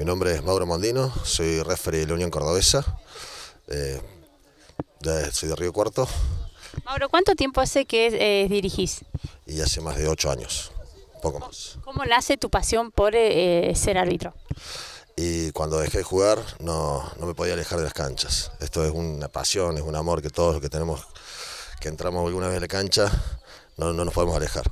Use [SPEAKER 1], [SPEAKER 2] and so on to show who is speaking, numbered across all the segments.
[SPEAKER 1] Mi nombre es Mauro Mondino, soy referee de la Unión Cordobesa, eh, soy de Río Cuarto.
[SPEAKER 2] Mauro, ¿cuánto tiempo hace que eh, dirigís?
[SPEAKER 1] Y hace más de ocho años, poco más.
[SPEAKER 2] ¿Cómo nace tu pasión por eh, ser árbitro?
[SPEAKER 1] Y cuando dejé de jugar no, no me podía alejar de las canchas. Esto es una pasión, es un amor que todos los que tenemos, que entramos alguna vez en la cancha, no, no nos podemos alejar.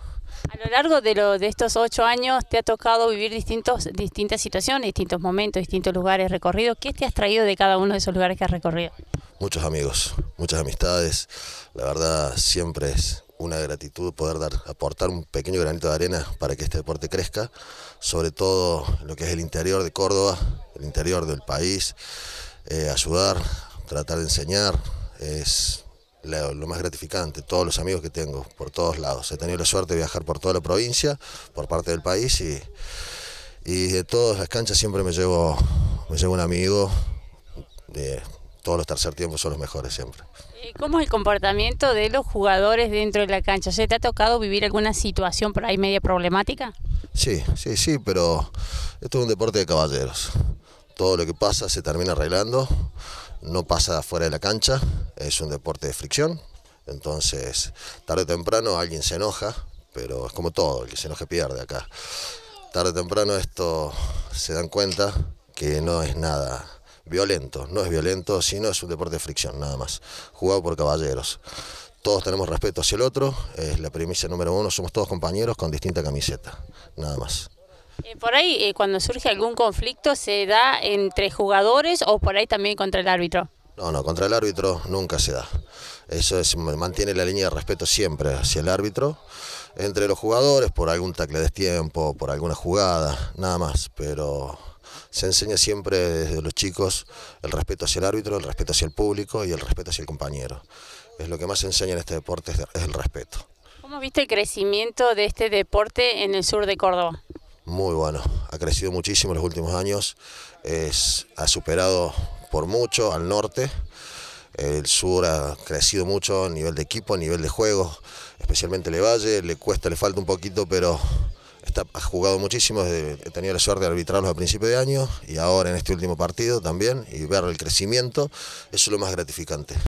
[SPEAKER 2] A lo largo de, lo, de estos ocho años te ha tocado vivir distintos, distintas situaciones, distintos momentos, distintos lugares recorridos. ¿Qué te has traído de cada uno de esos lugares que has recorrido?
[SPEAKER 1] Muchos amigos, muchas amistades. La verdad siempre es una gratitud poder dar, aportar un pequeño granito de arena para que este deporte crezca, sobre todo lo que es el interior de Córdoba, el interior del país, eh, ayudar, tratar de enseñar, es lo, más gratificante, todos los amigos que tengo por todos lados. He tenido la suerte de viajar por toda la provincia, por parte del país y, de todas las canchas siempre me llevo, me un amigo. De, todos los tercer tiempos son los mejores siempre.
[SPEAKER 2] Eh, ¿Cómo es el comportamiento de los jugadores dentro de la cancha? ¿Se te ha tocado vivir alguna situación por ahí media problemática?
[SPEAKER 1] Sí, sí, sí, pero esto es un deporte de caballeros. Todo lo que pasa se termina arreglando no pasa fuera de la cancha, es un deporte de fricción, entonces tarde o temprano alguien se enoja, pero es como todo, el que se enoja pierde acá. Tarde o temprano esto se dan cuenta que no es nada violento, no es violento, sino es un deporte de fricción, nada más, jugado por caballeros. Todos tenemos respeto hacia el otro, es la premisa número uno, somos todos compañeros con distinta camiseta, nada más.
[SPEAKER 2] Eh, por ahí, eh, cuando surge algún conflicto, ¿se da entre jugadores o por ahí también contra el árbitro?
[SPEAKER 1] No, no, contra el árbitro nunca se da. Eso es, mantiene la línea de respeto siempre hacia el árbitro, entre los jugadores, por algún tacle de tiempo, por alguna jugada, nada más. Pero se enseña siempre desde los chicos el respeto hacia el árbitro, el respeto hacia el público y el respeto hacia el compañero. Es lo que más se enseña en este deporte, es el respeto.
[SPEAKER 2] ¿Cómo viste el crecimiento de este deporte en el sur de Córdoba?
[SPEAKER 1] muy bueno. Ha crecido muchísimo en los últimos años. Es, ha superado por mucho al norte. El sur ha crecido mucho a nivel de equipo, a nivel de juego, especialmente Le Valle. Le cuesta, le falta un poquito, pero está, ha jugado muchísimo. He tenido la suerte de arbitrarlos a principio de año y ahora en este último partido también y ver el crecimiento. Eso es lo más gratificante.